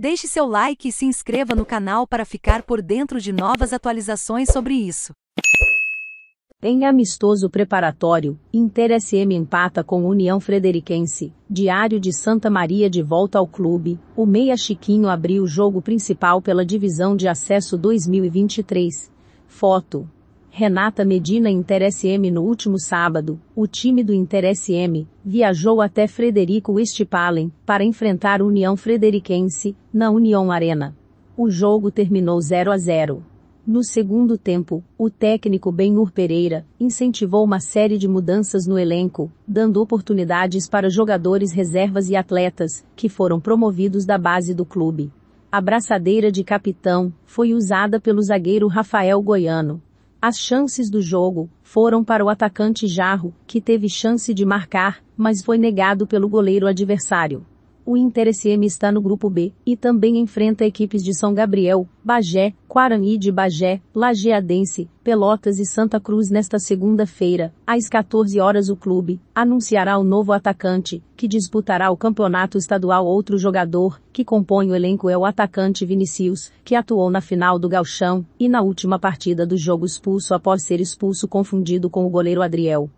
Deixe seu like e se inscreva no canal para ficar por dentro de novas atualizações sobre isso. Em amistoso preparatório, Inter SM empata com União Frederiquense. Diário de Santa Maria de volta ao clube. O Meia Chiquinho abriu o jogo principal pela divisão de acesso 2023. Foto. Renata Medina Inter SM no último sábado, o time do Inter SM viajou até Frederico Westphalen para enfrentar União Frederiquense na União Arena. O jogo terminou 0 a 0. No segundo tempo, o técnico Benhur Pereira incentivou uma série de mudanças no elenco, dando oportunidades para jogadores reservas e atletas que foram promovidos da base do clube. A braçadeira de capitão foi usada pelo zagueiro Rafael Goiano, as chances do jogo foram para o atacante Jarro, que teve chance de marcar, mas foi negado pelo goleiro adversário. O Interesse M está no grupo B e também enfrenta equipes de São Gabriel, Bagé, Quaraní de Bagé, Lajeadense, Pelotas e Santa Cruz nesta segunda-feira, às 14 horas o clube anunciará o novo atacante, que disputará o campeonato estadual. Outro jogador que compõe o elenco é o atacante Vinicius, que atuou na final do Galchão e na última partida do jogo expulso após ser expulso confundido com o goleiro Adriel.